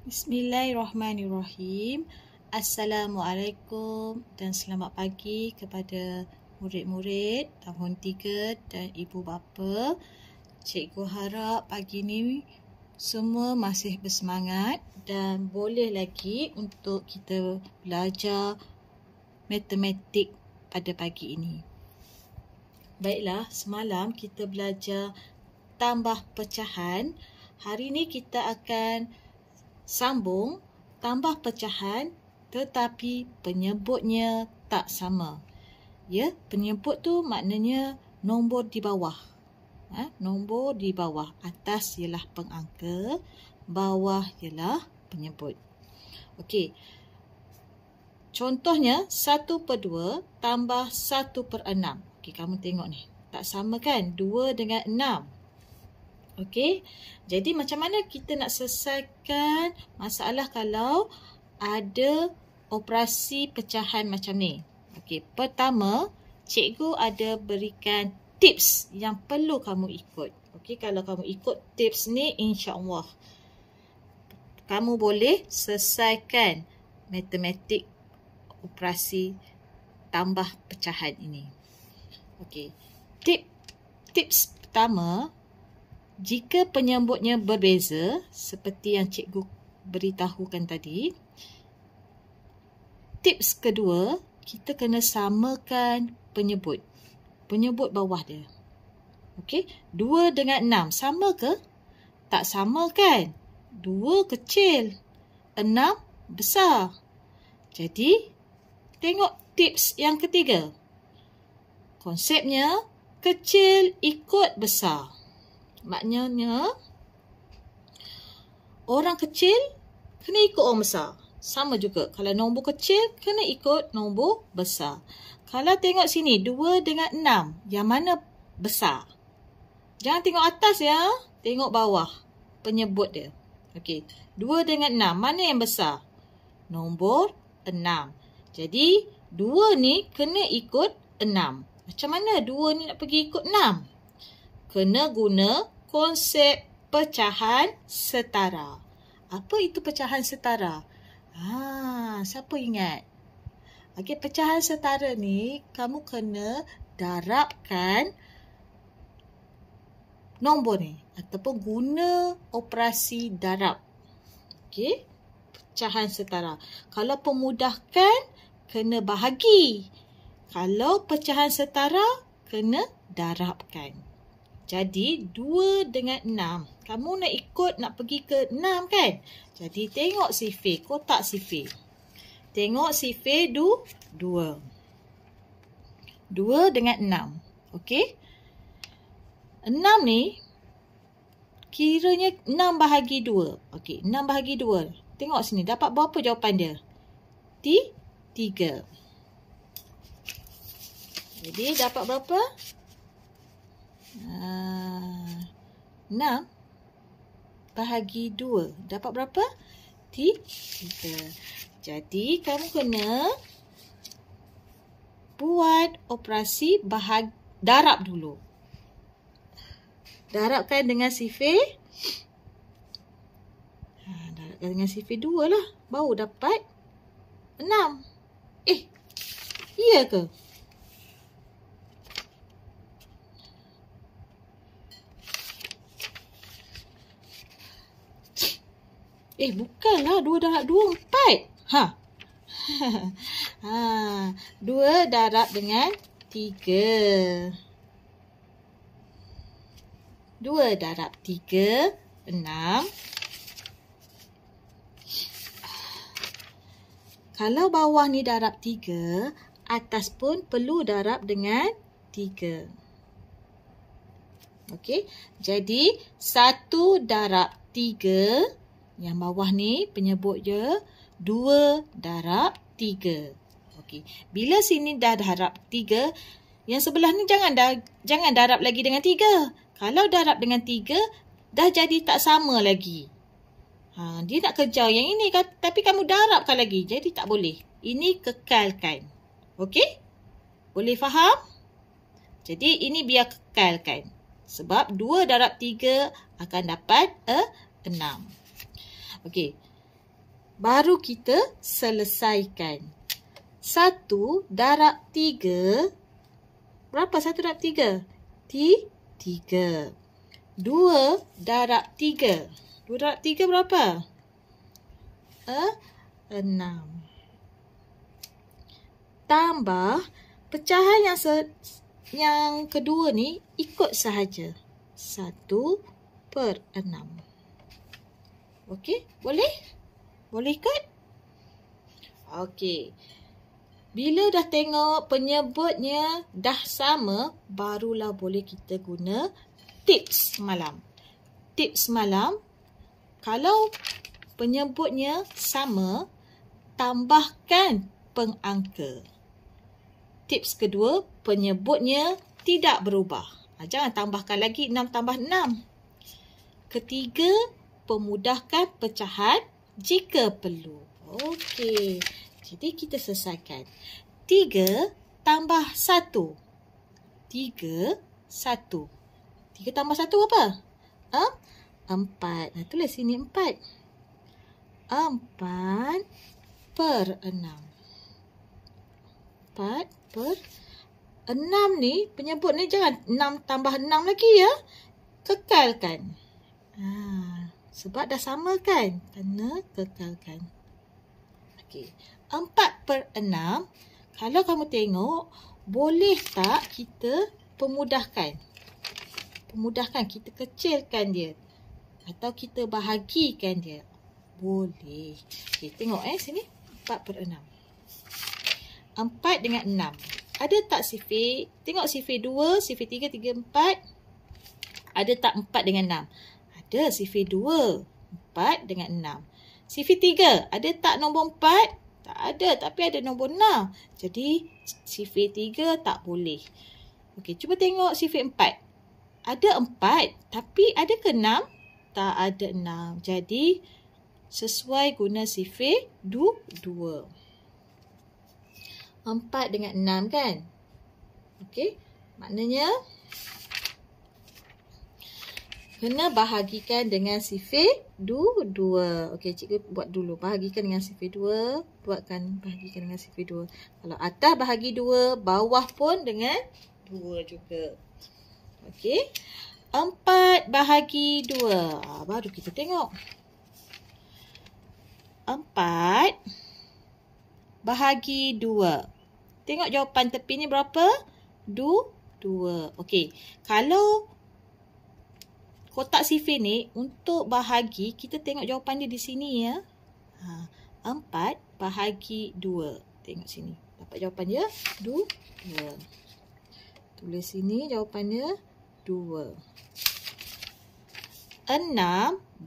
Bismillahirrahmanirrahim. Assalamualaikum dan selamat pagi kepada murid-murid tahun 3 dan ibu bapa. Cikgu harap pagi ni semua masih bersemangat dan boleh lagi untuk kita belajar matematik pada pagi ini. Baiklah, semalam kita belajar tambah pecahan. Hari ini kita akan Sambung, tambah pecahan tetapi penyebutnya tak sama. Ya, penyebut tu maknanya nombor di bawah. Ha? Nombor di bawah. Atas ialah pengangka, bawah ialah penyebut. Okey, contohnya 1 per 2 tambah 1 per 6. Okey, kamu tengok ni. Tak sama kan? 2 dengan 6. Okey. Jadi macam mana kita nak selesaikan masalah kalau ada operasi pecahan macam ni? Okey, pertama, cikgu ada berikan tips yang perlu kamu ikut. Okey, kalau kamu ikut tips ni insya-Allah kamu boleh selesaikan matematik operasi tambah pecahan ini. Okey. Tip tips pertama jika penyambutnya berbeza seperti yang cikgu beritahukan tadi tips kedua kita kena samakan penyebut penyebut bawah dia okey 2 dengan 6 sama ke tak sama kan 2 kecil 6 besar jadi tengok tips yang ketiga konsepnya kecil ikut besar Maknanya orang kecil kena ikut orang besar. Sama juga kalau nombor kecil kena ikut nombor besar. Kalau tengok sini 2 dengan 6 yang mana besar? Jangan tengok atas ya, tengok bawah penyebut dia. Okey, 2 dengan 6 mana yang besar? Nombor 6. Jadi 2 ni kena ikut 6. Macam mana 2 ni nak pergi ikut kena guna konsep pecahan setara. Apa itu pecahan setara? Ha, siapa ingat? Okey, pecahan setara ni kamu kena darabkan nombor ni ataupun guna operasi darab. Okey, pecahan setara. Kalau pemudahkan kena bahagi. Kalau pecahan setara kena darabkan. Jadi 2 dengan 6. Kamu nak ikut nak pergi ke 6 kan? Jadi tengok sifir, kotak sifir. Tengok sifir du 2. 2 dengan 6. Okey. 6 ni kiranya 6 bahagi 2. Okey, 6 bahagi 2. Tengok sini dapat berapa jawapan dia? T 3. Jadi dapat berapa? 6 ah. bahagi 2 dapat berapa? 3. Jadi kamu kena buat operasi bahagi darab dulu. Darabkan dengan sifir. Ha, ah, darabkan dengan sifir 2 lah. Baru dapat 6. Eh, iya ke? Eh, bukanlah. Dua darab dua, empat. Ha. ha. Dua darab dengan tiga. Dua darab tiga, enam. Kalau bawah ni darab tiga, atas pun perlu darab dengan tiga. Okey, jadi satu darab tiga, yang bawah ni penyebut je 2 darab 3. Okey. Bila sini dah darab 3, yang sebelah ni jangan dah jangan darab lagi dengan 3. Kalau darab dengan 3, dah jadi tak sama lagi. Ha, dia nak kejar yang ini tapi kamu darabkan lagi. Jadi tak boleh. Ini kekalkan. Okey? Boleh faham? Jadi ini biar kekalkan. Sebab 2 darab 3 akan dapat 6. Eh, Okey. Baru kita selesaikan. Satu darab tiga. Berapa satu darab tiga? Ti tiga. Dua darab tiga. Dua darab tiga berapa? Eh, enam. Tambah pecahan yang se yang kedua ni ikut sahaja. Satu per enam. Okey, boleh? Boleh kan? Okey. Bila dah tengok penyebutnya dah sama, barulah boleh kita guna tips malam. Tips malam, kalau penyebutnya sama, tambahkan pengangka. Tips kedua, penyebutnya tidak berubah. Ah, jangan tambahkan lagi 6 tambah 6. Ketiga, pemudahkan pecahan jika perlu. Okey, jadi kita selesaikan. 3 tambah 1. 3, 1. 3 tambah 1 apa? 4. Ha? Tulis sini 4. 4 per 6. 4 per 6 ni, penyebut ni jangan 6 tambah 6 lagi ya. Kekalkan. Haa. Sebab dah sama kan? Kena kekalkan. Okey. Empat per enam. Kalau kamu tengok, boleh tak kita pemudahkan? Pemudahkan, kita kecilkan dia. Atau kita bahagikan dia. Boleh. Okey, tengok eh sini. Empat per enam. Empat dengan enam. Ada tak sifir? Tengok sifir dua, sifir tiga, tiga, empat. Ada tak empat dengan enam? ada CV 2, 4 dengan 6. CV 3, ada tak nombor 4? Tak ada, tapi ada nombor 6. Jadi, CV 3 tak boleh. Okey, cuba tengok CV 4. Ada 4, tapi ada ke 6? Tak ada 6. Jadi, sesuai guna CV 2. 4 dengan 6 kan? Okey, maknanya Kena bahagikan dengan sifir 2. Okey, cikgu buat dulu. Bahagikan dengan sifir 2. Buatkan bahagikan dengan sifir 2. Kalau atas bahagi 2, bawah pun dengan 2 juga. Okey. 4 bahagi 2. Baru kita tengok. 4 bahagi 2. Tengok jawapan tepi ni berapa? 2. 2. Okey. Kalau kotak sifir ni untuk bahagi kita tengok jawapan dia di sini ya. Ha 4 bahagi 2. Tengok sini. Dapat jawapan dia 2. Tulis sini jawapannya 2. 6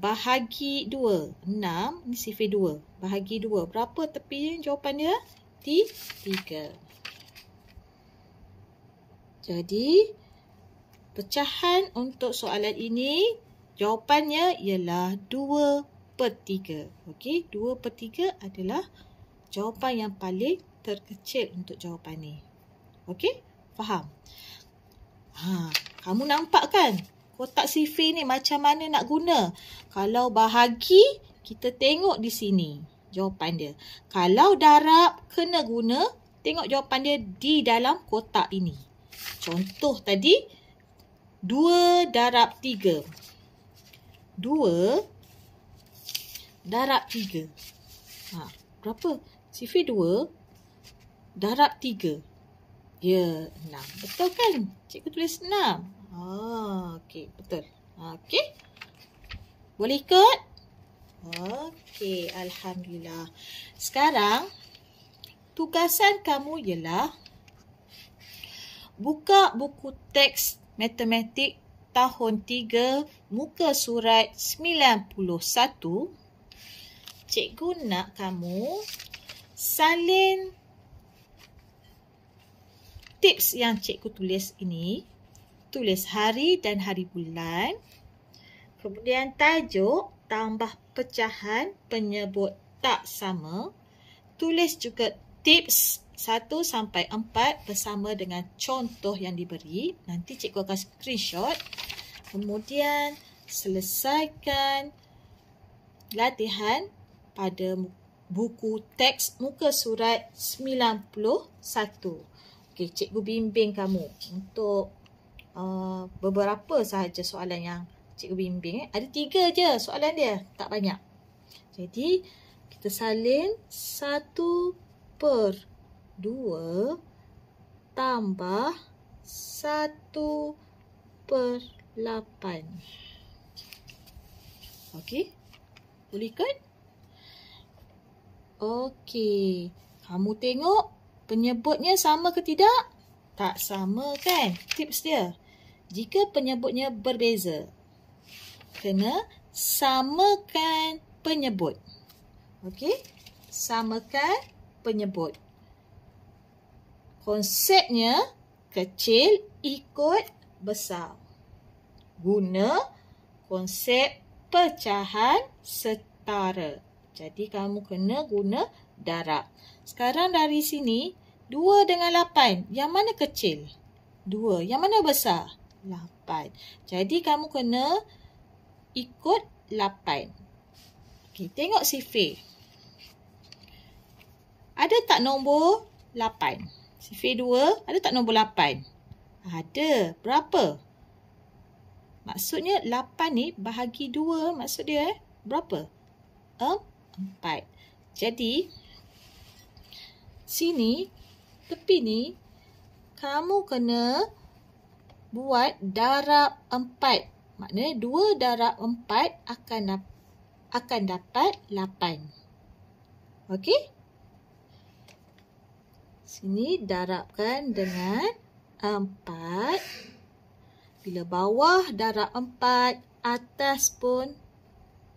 bahagi 2. 6 ni sifir 2. Bahagi 2. Berapa tepi jawapannya? T 3. Jadi Pecahan untuk soalan ini, jawapannya ialah 2 per 3. Okey, 2 per 3 adalah jawapan yang paling terkecil untuk jawapan ini. Okey, faham? Ha, kamu nampak kan kotak sifir ni macam mana nak guna? Kalau bahagi, kita tengok di sini jawapan dia. Kalau darab, kena guna, tengok jawapan dia di dalam kotak ini. Contoh tadi, 2 darab 3. 2 darab 3. Ha, berapa? Sifir 2 darab 3. Ya, 6. Betul kan? Cikgu tulis 6. Ha, okey, betul. Ha, okey. Boleh ikut? Okey, Alhamdulillah. Sekarang, tugasan kamu ialah buka buku teks matematik tahun 3 muka surat 91 cikgu nak kamu salin tips yang cikgu tulis ini tulis hari dan hari bulan kemudian tajuk tambah pecahan penyebut tak sama tulis juga tips 1 sampai 4 bersama dengan contoh yang diberi. Nanti cikgu akan screenshot. Kemudian selesaikan latihan pada buku teks muka surat 91. Okey, cikgu bimbing kamu untuk uh, beberapa sahaja soalan yang cikgu bimbing. Eh. Ada tiga je soalan dia, tak banyak. Jadi, kita salin satu per 2 tambah 1 per 8. Okey. Boleh ikut? Okey. Kamu tengok penyebutnya sama ke tidak? Tak sama kan? Tips dia. Jika penyebutnya berbeza, kena samakan penyebut. Okey. Samakan penyebut. Konsepnya kecil ikut besar. Guna konsep pecahan setara. Jadi kamu kena guna darab. Sekarang dari sini 2 dengan 8, yang mana kecil? 2. Yang mana besar? 8. Jadi kamu kena ikut 8. Okey, tengok sifir. Ada tak nombor 8? Sifir 2 ada tak nombor 8? Ada. Berapa? Maksudnya 8 ni bahagi 2 maksud dia eh. Berapa? 4. Jadi sini tepi ni kamu kena buat darab 4. Maknanya 2 darab 4 akan akan dapat 8. Okey? sini darabkan dengan 4 bila bawah darab 4 atas pun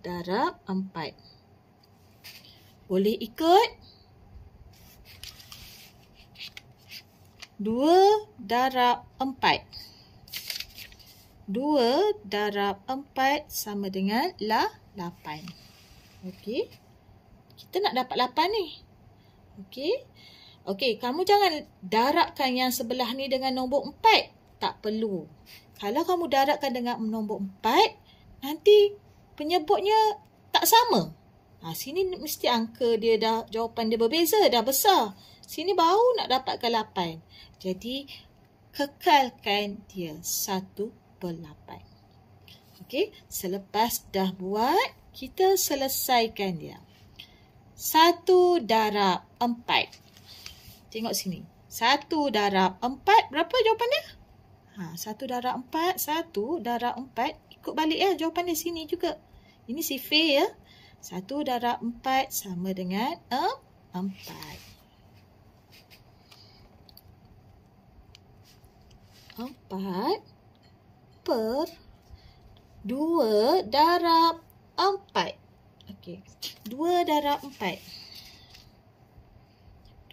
darab 4 boleh ikut 2 darab 4 2 darab 4 sama dengan lah 8 okey kita nak dapat 8 ni okey Okey, kamu jangan darabkan yang sebelah ni dengan nombor empat, Tak perlu. Kalau kamu darabkan dengan nombor empat, nanti penyebutnya tak sama. Ha, sini mesti angka dia dah, jawapan dia berbeza, dah besar. Sini baru nak dapatkan 8. Jadi, kekalkan dia satu per 8. Okey, selepas dah buat, kita selesaikan dia. satu darab empat. Tengok sini. Satu darab empat. Berapa jawapan dia? Ha, satu darab empat. Satu darab empat. Ikut balik ya jawapan dia sini juga. Ini sifir ya. Satu darab empat sama dengan empat. Empat per dua darab empat. Okey. Dua darab empat. Empat.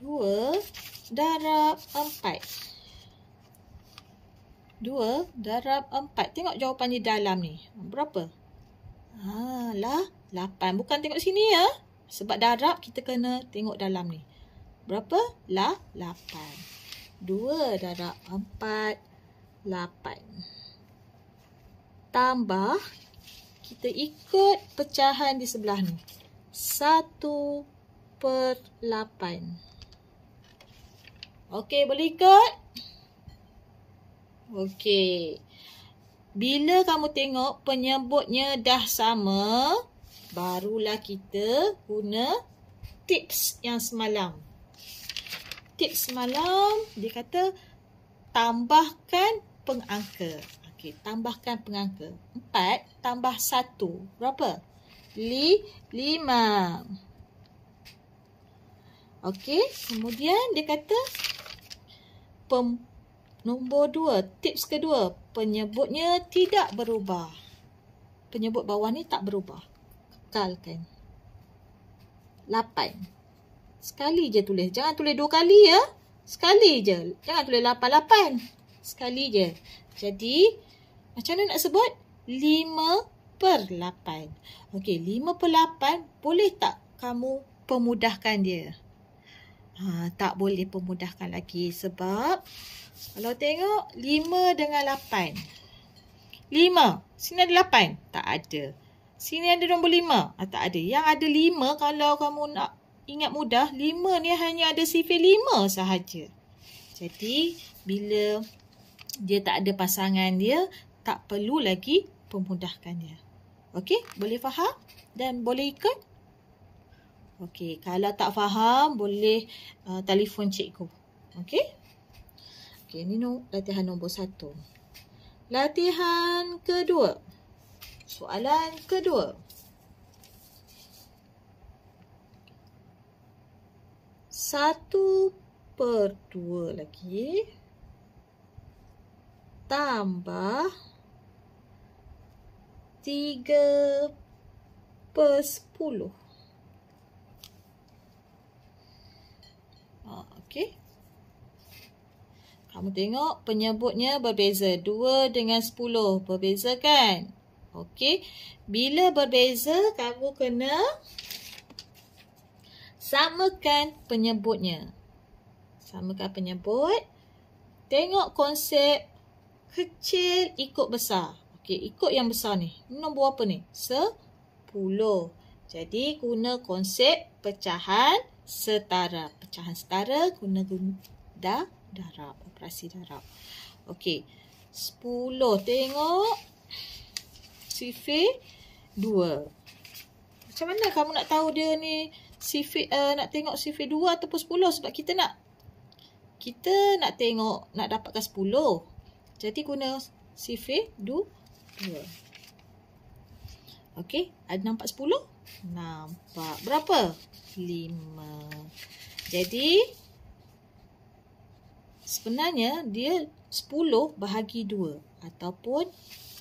2 darab 4. 2 darab 4. Tengok jawapan di dalam ni. Berapa? Ah, lah, 8. Bukan tengok sini ya. Sebab darab kita kena tengok dalam ni. Berapa? Lah, 8. 2 darab 4, 8. Tambah, kita ikut pecahan di sebelah ni. 1 per 8. Okey, boleh ikut? Okey. Bila kamu tengok penyebutnya dah sama, barulah kita guna tips yang semalam. Tips semalam, dia kata tambahkan pengangka. Okey, tambahkan pengangka. Empat tambah satu. Berapa? Li, lima. Okey, kemudian dia kata pem, nombor dua, tips kedua, penyebutnya tidak berubah. Penyebut bawah ni tak berubah. Kekal Lapan. Sekali je tulis. Jangan tulis dua kali ya. Sekali je. Jangan tulis lapan, lapan. Sekali je. Jadi, macam mana nak sebut? Lima per lapan. Okey, lima per lapan boleh tak kamu pemudahkan dia? ha, tak boleh pemudahkan lagi sebab kalau tengok 5 dengan 8 5 sini ada 8 tak ada sini ada nombor 5 ah, tak ada yang ada 5 kalau kamu nak ingat mudah 5 ni hanya ada sifir 5 sahaja jadi bila dia tak ada pasangan dia tak perlu lagi pemudahkannya okey boleh faham dan boleh ikut Okey, kalau tak faham boleh uh, telefon cikgu. Okey? Okey, ini no, latihan nombor satu. Latihan kedua. Soalan kedua. Satu per dua lagi. Tambah tiga per sepuluh. Okey. Kamu tengok penyebutnya berbeza. dua dengan sepuluh berbeza kan? Okey. Bila berbeza, kamu kena samakan penyebutnya. Samakan penyebut. Tengok konsep kecil ikut besar. Okey, ikut yang besar ni. Nombor apa ni? Sepuluh. Jadi, guna konsep pecahan setara pecahan setara guna guna darab operasi darab okey 10 tengok sifir 2 macam mana kamu nak tahu dia ni sifir uh, nak tengok sifir 2 ataupun 10 sebab kita nak kita nak tengok nak dapatkan 10 jadi guna sifir 2 okey ada nampak 10 nampak berapa? Lima. Jadi sebenarnya dia sepuluh bahagi dua, ataupun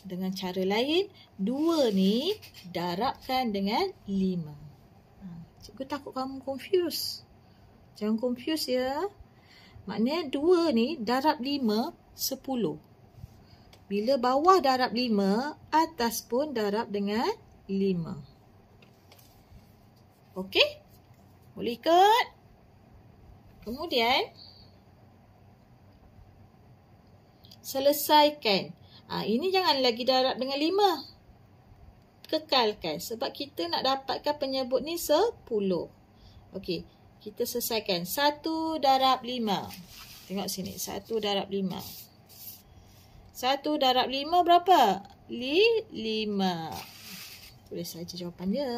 dengan cara lain dua ni darabkan dengan lima. Ha, cikgu takut kamu confuse. Jangan confuse ya. Maknanya dua ni darab lima sepuluh. Bila bawah darab lima, atas pun darab dengan lima. Okey? Boleh ikut? Kemudian selesaikan. Ha, ini jangan lagi darab dengan lima. Kekalkan sebab kita nak dapatkan penyebut ni sepuluh. Okey, kita selesaikan satu darab lima. Tengok sini, satu darab lima. Satu darab lima berapa? 5. Li, Tulis saja jawapan dia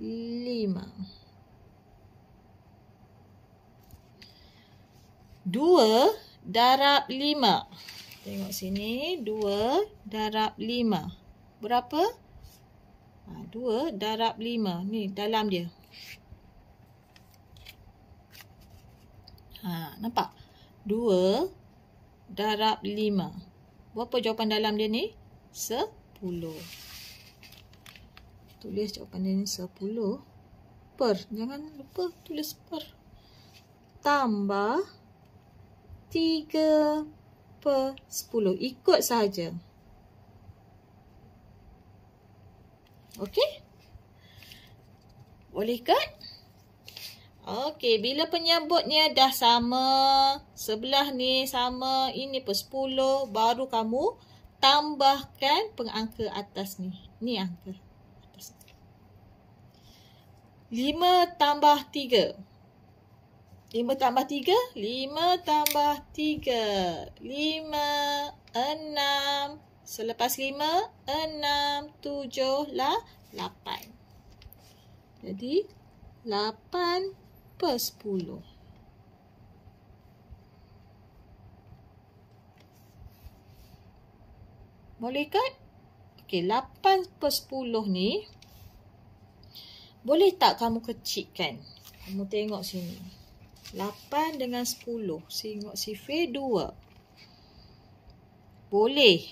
lima. Dua darab lima. Tengok sini. Dua darab lima. Berapa? Ha, dua darab lima. Ni dalam dia. Ha, nampak? Dua darab lima. Berapa jawapan dalam dia ni? Sepuluh tulis jawapan dia ni 10 per jangan lupa tulis per tambah 3 per 10 ikut saja okey boleh ikut okey bila penyambutnya dah sama sebelah ni sama ini per 10 baru kamu tambahkan pengangka atas ni ni angka Lima tambah tiga, lima tambah tiga, lima tambah tiga, lima enam Selepas lima enam tujuh lah lapan, Jadi, lapan per sepuluh. Boleh kan? Okey, 8 per 10 ni boleh tak kamu kecikkan? Kamu tengok sini. 8 dengan 10. Tengok sifir 2. Boleh.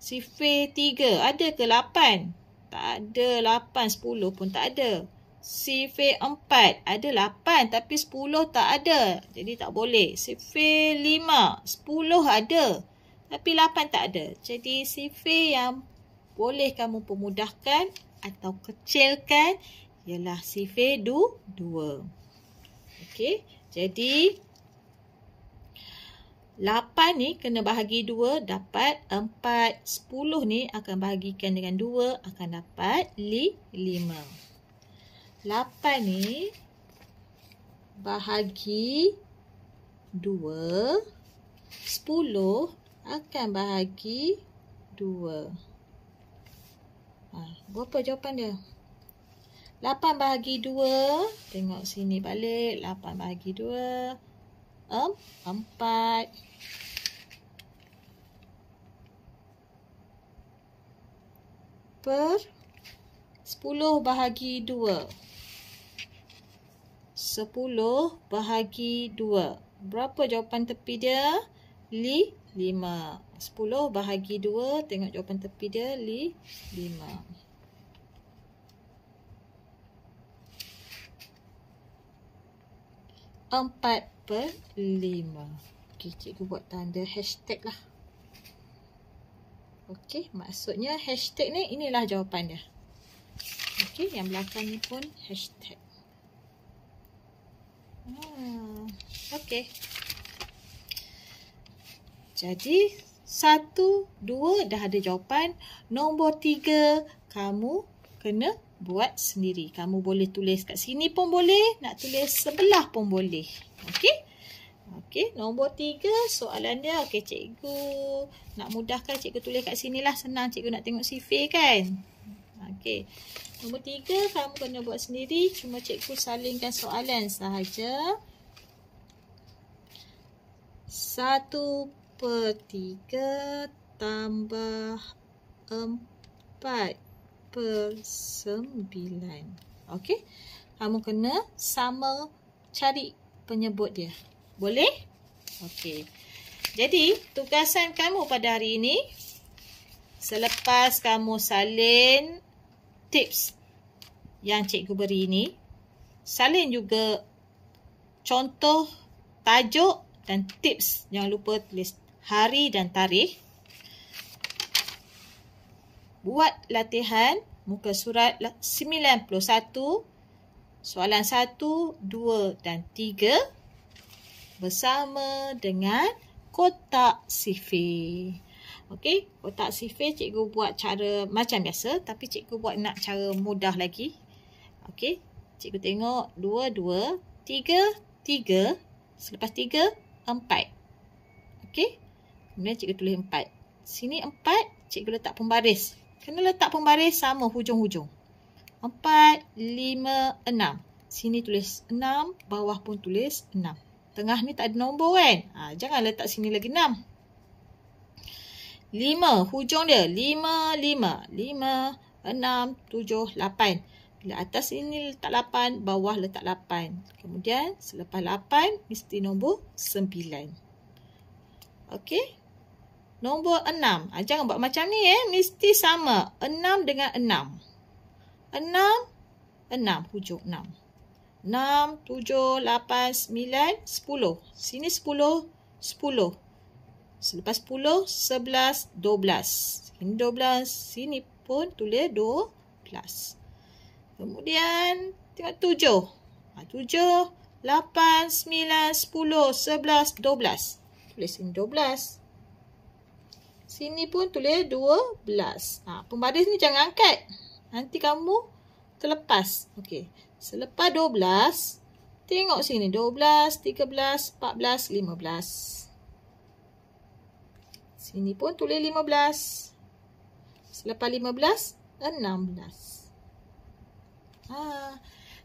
Sifir 3. Ada ke 8? Tak ada 8. 10 pun tak ada. Sifir 4. Ada 8 tapi 10 tak ada. Jadi tak boleh. Sifir 5. 10 ada. Tapi 8 tak ada. Jadi sifir yang boleh kamu pemudahkan atau kecilkan ialah sifir dua. Okey, jadi lapan ni kena bahagi dua dapat empat sepuluh ni akan bahagikan dengan dua akan dapat lima. Lapan ni bahagi dua sepuluh akan bahagi dua. Ha, berapa jawapan dia? 8 bahagi 2. Tengok sini balik. 8 bahagi 2. 4. Per 10 bahagi 2. 10 bahagi 2. Berapa jawapan tepi dia? 5. Lima sepuluh bahagi dua Tengok jawapan tepi dia. lima Empat per lima. Okey, cikgu buat tanda hashtag lah. Okey, maksudnya hashtag ni inilah jawapan dia. Okey, yang belakang ni pun hashtag. Hmm, Okey. Jadi, satu, dua dah ada jawapan. Nombor tiga, kamu kena buat sendiri. Kamu boleh tulis kat sini pun boleh. Nak tulis sebelah pun boleh. Okey? Okey, nombor tiga soalan dia. Okey, cikgu nak mudahkan cikgu tulis kat sini lah. Senang cikgu nak tengok sifir kan? Okey. Nombor tiga, kamu kena buat sendiri. Cuma cikgu salingkan soalan sahaja. Satu per 3 tambah 4 per 9. Okey? Kamu kena sama cari penyebut dia. Boleh? Okey. Jadi, tugasan kamu pada hari ini, selepas kamu salin tips yang cikgu beri ini, salin juga contoh, tajuk dan tips. Jangan lupa tulis hari dan tarikh. Buat latihan muka surat 91, soalan 1, 2 dan 3 bersama dengan kotak sifir. Okey, kotak sifir cikgu buat cara macam biasa tapi cikgu buat nak cara mudah lagi. Okey, cikgu tengok 2, 2, 3, 3, selepas tiga empat Okey. Kemudian cikgu tulis empat. Sini 4, cikgu letak pembaris. Kena letak pembaris sama hujung-hujung. Empat, lima, enam. Sini tulis enam. bawah pun tulis enam. Tengah ni tak ada nombor kan? Ha, jangan letak sini lagi enam. Lima, hujung dia. lima, lima, lima, enam, tujuh, lapan. Bila atas ini letak lapan. bawah letak lapan. Kemudian selepas lapan mesti nombor sembilan. Okey? Nombor enam, Ha, jangan buat macam ni eh. Mesti sama. enam dengan enam, enam, enam, Hujung enam, enam tujuh lapan sembilan sepuluh, Sini sepuluh sepuluh, Selepas sepuluh sebelas dua belas, Sini belas, Sini pun tulis dua belas. Kemudian, tengok 7. Ha, ah, lapan sembilan sepuluh sebelas dua belas, Tulis sini 12. 12. Sini pun tulis 12. Ha, pembaris ni jangan angkat. Nanti kamu terlepas. Okey. Selepas 12, tengok sini. 12, 13, 14, 15. Sini pun tulis lima belas. Selepas lima 15, 16. Ha,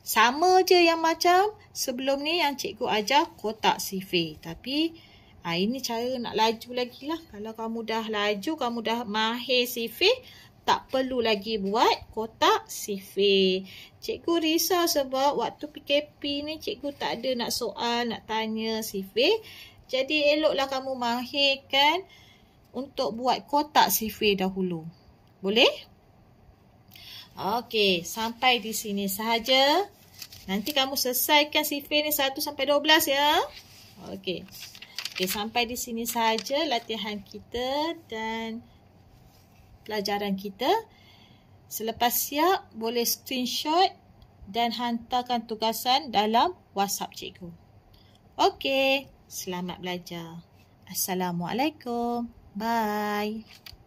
sama je yang macam sebelum ni yang cikgu ajar kotak sifir. Tapi... Ha, ini cara nak laju lagi lah. Kalau kamu dah laju, kamu dah mahir sifir, tak perlu lagi buat kotak sifir. Cikgu risau sebab waktu PKP ni cikgu tak ada nak soal, nak tanya sifir. Jadi eloklah kamu mahir kan untuk buat kotak sifir dahulu. Boleh? Okey, sampai di sini sahaja. Nanti kamu selesaikan sifir ni 1 sampai 12 ya. Okey. Okey, sampai di sini saja latihan kita dan pelajaran kita. Selepas siap, boleh screenshot dan hantarkan tugasan dalam WhatsApp cikgu. Okey, selamat belajar. Assalamualaikum. Bye.